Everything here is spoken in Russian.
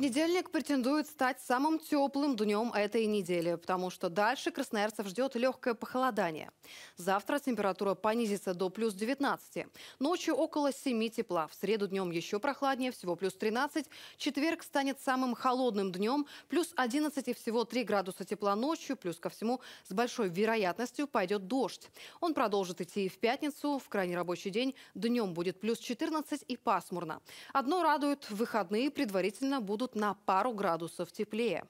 Понедельник претендует стать самым теплым днем этой недели, потому что дальше красноярцев ждет легкое похолодание. Завтра температура понизится до плюс 19. Ночью около 7 тепла. В среду днем еще прохладнее, всего плюс 13. Четверг станет самым холодным днем, плюс 11 и всего 3 градуса тепла ночью. Плюс ко всему с большой вероятностью пойдет дождь. Он продолжит идти и в пятницу. В крайний рабочий день днем будет плюс 14 и пасмурно. Одно радует, выходные предварительно будут будут на пару градусов теплее.